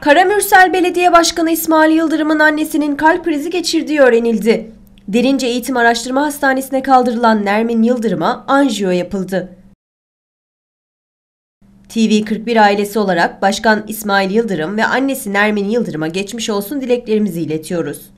Karamürsel Belediye Başkanı İsmail Yıldırım'ın annesinin kalp krizi geçirdiği öğrenildi. Derince Eğitim Araştırma Hastanesi'ne kaldırılan Nermin Yıldırım'a anjiyo yapıldı. TV41 ailesi olarak Başkan İsmail Yıldırım ve annesi Nermin Yıldırım'a geçmiş olsun dileklerimizi iletiyoruz.